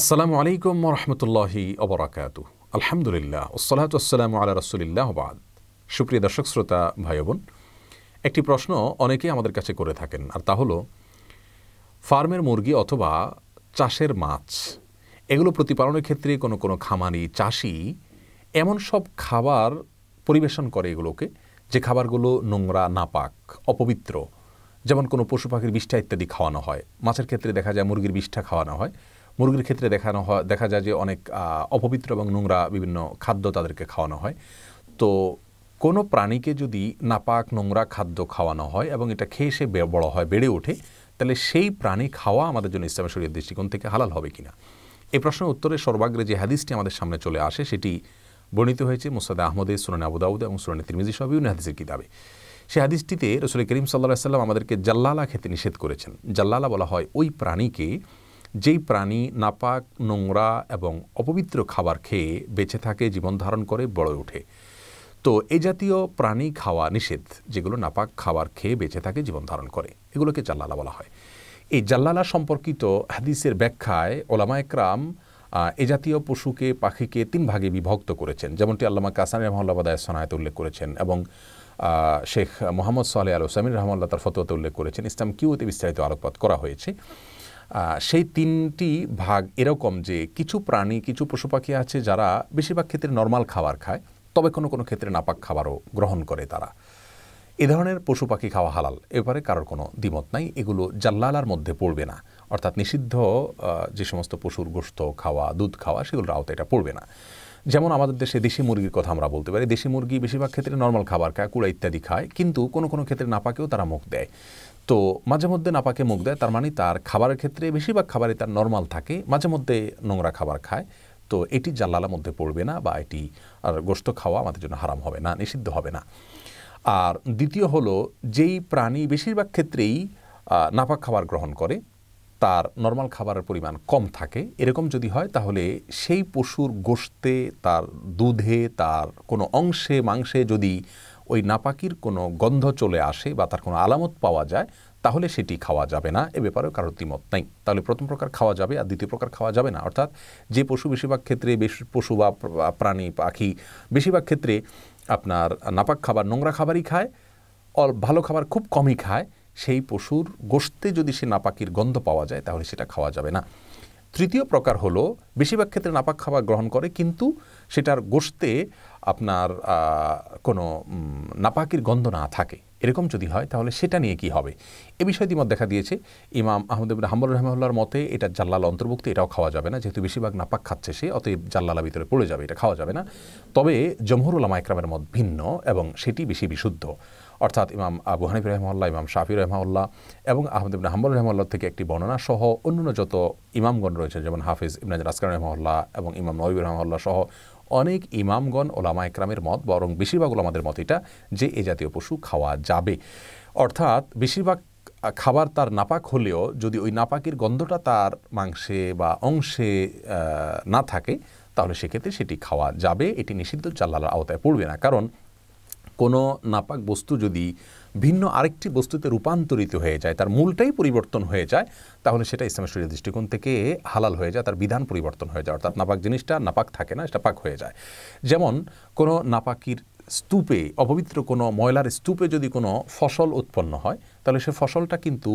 আসসালামু আলাইকুম রহমতুল্লাহি অবরাকাত আলহামদুলিল্লাহ ওসলাতাম আল্লাহ রসুলিল্লাহ বাদ সুপ্রিয় দর্শক শ্রোতা ভাই বোন একটি প্রশ্ন অনেকেই আমাদের কাছে করে থাকেন আর তা হলো ফার্মের মুরগি অথবা চাষের মাছ এগুলো প্রতিপালনের ক্ষেত্রে কোনো কোনো খামারি চাষি এমন সব খাবার পরিবেশন করে এগুলোকে যে খাবারগুলো নোংরা নাপাক অপবিত্র যেমন কোনো পশু পাখির বিষ্ঠা ইত্যাদি খাওয়ানো হয় মাছের ক্ষেত্রে দেখা যায় মুরগির বিষ্ঠা খাওয়ানো হয় মুরগির ক্ষেত্রে দেখানো হয় দেখা যায় যে অনেক অপবিত্র এবং নোংরা বিভিন্ন খাদ্য তাদেরকে খাওয়ানো হয় তো কোনো প্রাণীকে যদি নাপাক নোংরা খাদ্য খাওয়ানো হয় এবং এটা খেয়ে সে বড় হয় বেড়ে ওঠে তাহলে সেই প্রাণী খাওয়া আমাদের জন্য ইসলামের শরীর দৃষ্টিকোণ থেকে হালাল হবে কিনা এই প্রশ্নের উত্তরে সর্বাগ্রে যে হাদিসটি আমাদের সামনে চলে আসে সেটি বর্ণিত হয়েছে মুসাদে আহমদে সুরানে আবুদাউদ এবং সুরানে তিরমিজি সব বিভিন্ন হাদিসের কিতাবে সেই হাদিসটিতে রসুল করিম সাল্লাহ সাল্লাম আমাদেরকে জাল্লালা খেতে নিষেধ করেছেন জাল্লালা বলা হয় ওই প্রাণীকে যেই প্রাণী নাপাক নোংরা এবং অপবিত্র খাবার খেয়ে বেঁচে থাকে জীবন ধারণ করে বড় ওঠে তো এই জাতীয় প্রাণী খাওয়া নিষেধ যেগুলো নাপাক খাবার খেয়ে বেঁচে থাকে জীবন ধারণ করে এগুলোকে জাল্লালা বলা হয় এই জাল্লালা সম্পর্কিত হাদিসের ব্যাখ্যায় ওলামা একরাম এ জাতীয় পশুকে পাখিকে তিন ভাগে বিভক্ত করেছেন যেমনটি আল্লামা কাসান রহমাল্লাবাদায় সনায়ত উল্লেখ করেছেন এবং শেখ মোহাম্মদ সোহালে আল হোসামিন রহমাল্লা তার ফতোয়াতে উল্লেখ করেছেন ইসলাম কিউতে বিস্তারিত আলোকপাত করা হয়েছে সেই তিনটি ভাগ এরকম যে কিছু প্রাণী কিছু পশু পাখি আছে যারা বেশিরভাগ ক্ষেত্রে নর্মাল খাবার খায় তবে কোনো কোনো ক্ষেত্রে নাপাক খাবারও গ্রহণ করে তারা এ ধরনের পশু পাখি খাওয়া হালাল এবারে কারোর কোনো দ্বিমত নাই এগুলো জাল্লালার মধ্যে পড়বে না অর্থাৎ নিষিদ্ধ যে সমস্ত পশুর গোস্ত খাওয়া দুধ খাওয়া সেগুলোর আওতে এটা পড়বে না যেমন আমাদের দেশে দেশি মুরগির কথা আমরা বলতে পারি দেশি মুরগি বেশিরভাগ ক্ষেত্রে নর্মাল খাবার খায় কুড়া ইত্যাদি খায় কিন্তু কোনো কোনো ক্ষেত্রে নাপাকেও তারা মুখ দেয় তো মাঝে মধ্যে নাপাকে মুখ দেয় তার মানে তার খাবারের ক্ষেত্রে বেশিরভাগ খাবারই তার নর্মাল থাকে মাঝে মধ্যে নোংরা খাবার খায় তো এটি জাল্লালার মধ্যে পড়বে না বা এটি আর গোস্ত খাওয়া আমাদের জন্য হারাম হবে না নিষিদ্ধ হবে না আর দ্বিতীয় হলো যেই প্রাণী বেশিরভাগ ক্ষেত্রেই নাপাক খাবার গ্রহণ করে তার নর্মাল খাবারের পরিমাণ কম থাকে এরকম যদি হয় তাহলে সেই পশুর গোস্তে তার দুধে তার কোনো অংশে মাংসে যদি ওই নাপাকির কোনো গন্ধ চলে আসে বা তার কোনো আলামত পাওয়া যায় তাহলে সেটি খাওয়া যাবে না এ ব্যাপারেও কারোর তিমত নেই তাহলে প্রথম প্রকার খাওয়া যাবে আর দ্বিতীয় প্রকার খাওয়া যাবে না অর্থাৎ যে পশু বেশিরভাগ ক্ষেত্রে পশু বা প্রাণী পাখি বেশিরভাগ ক্ষেত্রে আপনার নাপাক খাবার নোংরা খাবারই খায় অল ভালো খাবার খুব কমই খায় সেই পশুর গোষ্ঠে যদি সে নাপাকির গন্ধ পাওয়া যায় তাহলে সেটা খাওয়া যাবে না তৃতীয় প্রকার হলো বেশিরভাগ ক্ষেত্রে নাপাক খাবার গ্রহণ করে কিন্তু সেটার গোষ্ঠে আপনার কোনো নাপাকির গন্ধ না থাকে এরকম যদি হয় তাহলে সেটা নিয়ে কি হবে এ বিষয়ে মত দেখা দিয়েছে ইমাম আহমদুবিন হাম্বুল রহমাল্লার মতে এটা জাল্লাল অন্তর্ভুক্ত এটাও খাওয়া যাবে না যেহেতু বেশিরভাগ নাপাক খাচ্ছে সে অতএব জাল্লালা ভিতরে পড়ে যাবে এটা খাওয়া যাবে না তবে জমহরুল আমা একরামের মত ভিন্ন এবং সেটি বেশি বিশুদ্ধ অর্থাৎ ইমাম আবু হানিফ রহমাল্লাহ ইমাম শাফি রহমাউল্লাহ এবং আহমদ ইবিন হাম্বুল রহমাল্লাহ থেকে একটি বর্ণনা সহ অন্যান্য যত ইমামগণ রয়েছে যেমন হাফিজ ইবনাজ রাসকান রহমাল্লাহ এবং ইমাম নবী রহমাল্লাহ সহ অনেক ইমামগণ ওলামা একরামের মত বরং বেশিরভাগ ওলামাদের মত এটা যে এ জাতীয় পশু খাওয়া যাবে অর্থাৎ বেশিরভাগ খাবার তার নাপাক হলেও যদি ওই নাপাকের গন্ধটা তার মাংসে বা অংশে না থাকে তাহলে সেক্ষেত্রে সেটি খাওয়া যাবে এটি নিষিদ্ধ চাল্লার আওতায় পড়বে না কারণ কোনো নাপাক বস্তু যদি ভিন্ন আরেকটি বস্তুতে রূপান্তরিত হয়ে যায় তার মূলটাই পরিবর্তন হয়ে যায় তাহলে সেটা ইসলামের শরীর দৃষ্টিকোণ থেকে হালাল হয়ে যায় তার বিধান পরিবর্তন হয়ে যায় অর্থাৎ নাপাক জিনিসটা নাপাক থাকে না সেটা পাক হয়ে যায় যেমন কোনো নাপাকির স্তূপে অপবিত্র কোনো ময়লার স্তূপে যদি কোনো ফসল উৎপন্ন হয় তাহলে সে ফসলটা কিন্তু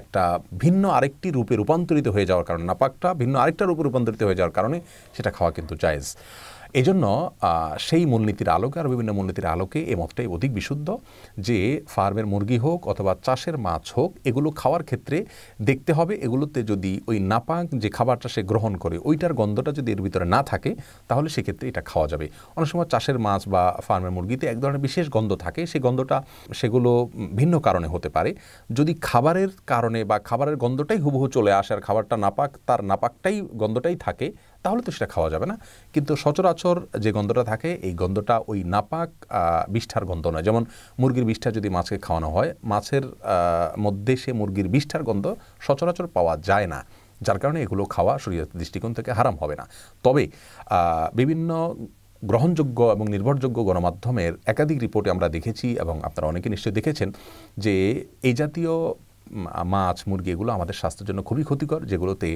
একটা ভিন্ন আরেকটি রূপে রূপান্তরিত হয়ে যাওয়ার কারণে নাপাকটা ভিন্ন আরেকটা রূপে রূপান্তরিত হয়ে যাওয়ার কারণে সেটা খাওয়া কিন্তু জায়েজ এজন্য সেই মূলনীতির আলোকে আর বিভিন্ন মূলনীতির আলোকে এ মতটাই অধিক বিশুদ্ধ যে ফার্মের মুরগি হোক অথবা চাষের মাছ হোক এগুলো খাওয়ার ক্ষেত্রে দেখতে হবে এগুলোতে যদি ওই নাপাক যে খাবারটা সে গ্রহণ করে ওইটার গন্ধটা যদি এর ভিতরে না থাকে তাহলে সেক্ষেত্রে এটা খাওয়া যাবে অনেক সময় চাষের মাছ বা ফার্মের মুরগিতে এক ধরনের বিশেষ গন্ধ থাকে সেই গন্ধটা সেগুলো ভিন্ন কারণে হতে পারে যদি খাবারের কারণে বা খাবারের গন্ধটাই হুবহু চলে আসে আর খাবারটা নাপাক তার নাপাকটাই গন্ধটাই থাকে তাহলে তো সেটা খাওয়া যাবে না কিন্তু সচরাচর যে গন্ধটা থাকে এই গন্ধটা ওই নাপাক বিষ্ঠার গন্ধ নয় যেমন মুরগির বিষ্ঠা যদি মাছকে খাওয়ানো হয় মাছের মধ্যে সে মুরগির বিষ্ঠার গন্ধ সচরাচর পাওয়া যায় না যার কারণে এগুলো খাওয়া শরীরের দৃষ্টিকোণ থেকে হারাম হবে না তবে বিভিন্ন গ্রহণযোগ্য এবং নির্ভরযোগ্য গণমাধ্যমের একাধিক রিপোর্টে আমরা দেখেছি এবং আপনারা অনেকে নিশ্চয়ই দেখেছেন যে এই জাতীয় মাছ মুরগি এগুলো আমাদের স্বাস্থ্যের জন্য খুবই ক্ষতিকর যেগুলোতে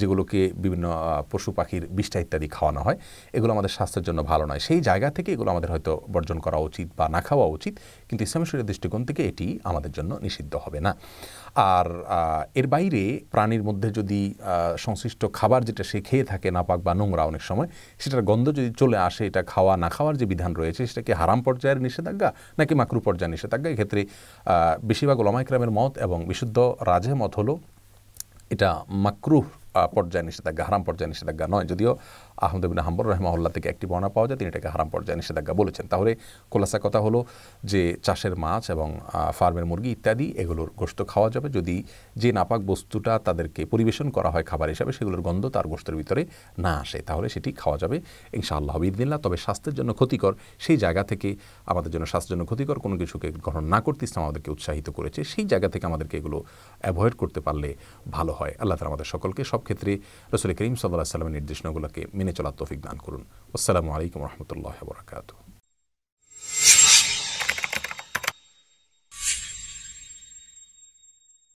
যেগুলোকে বিভিন্ন পশু পাখির বিষ্ঠা ইত্যাদি খাওয়ানো হয় এগুলো আমাদের স্বাস্থ্যের জন্য ভালো নয় সেই জায়গা থেকে এগুলো আমাদের হয়তো বর্জন করা উচিত বা না খাওয়া উচিত কিন্তু ইসলামী শরীরের দৃষ্টিকোণ থেকে এটি আমাদের জন্য নিষিদ্ধ হবে না আর এর বাইরে প্রাণীর মধ্যে যদি সংশ্লিষ্ট খাবার যেটা সে খেয়ে থাকে নাপাক বা নোংরা অনেক সময় সেটার গন্ধ যদি চলে আসে এটা খাওয়া না খাওয়ার যে বিধান রয়েছে সেটা কি হারাম পর্যায়ের নিষেধাজ্ঞা নাকি মাকরু পর্যায়ের নিষেধাজ্ঞা এক্ষেত্রে বেশিরভাগ লমাইক্রামের মত এবং বিশুদ্ধ রাজে মত হলো এটা মাকরুহ পর্যায়ে নিষেধাজ্ঞা হারাম পর্যায়ে নিষেধাজ্ঞা নয় যদিও আহমদিন হাম্বর রহমাউল্লাহ থেকে একটি বর্ণনা পাওয়া যায় তিনি এটাকে হারাম পর্যায়ে নিষেধাজ্ঞা বলেছেন তাহলে খোলাসা কথা হলো যে চাষের মাছ এবং ফার্মের মুরগি ইত্যাদি এগুলোর গোস্ত খাওয়া যাবে যদি যে নাপাক বস্তুটা তাদেরকে পরিবেশন করা হয় খাবার হিসাবে সেগুলোর গন্ধ তার গোস্তের ভিতরে না আসে তাহলে সেটি খাওয়া যাবে ইনশাআল্লাহ বিদিনিল্লা তবে স্বাস্থ্যের জন্য ক্ষতিকর সেই জায়গা থেকে আমাদের জন্য স্বাস্থ্যের জন্য ক্ষতিকর কোনো কিছুকে গ্রহণ না করতে ইসলাম আমাদেরকে উৎসাহিত করেছে সেই জায়গা থেকে আমাদেরকে এগুলো অ্যাভয়েড করতে পারলে ভালো হয় আল্লাহ তারা আমাদের সকলকে সব সব ক্ষেত্রে রাসূল করিম সাল্লাল্লাহু আলাইহি ওয়াসাল্লামের নির্দেশনাগুলোকে মেনে চলার তৌফিক দান করুন আসসালামু আলাইকুম ওয়া রাহমাতুল্লাহি ওয়া বারাকাতুহু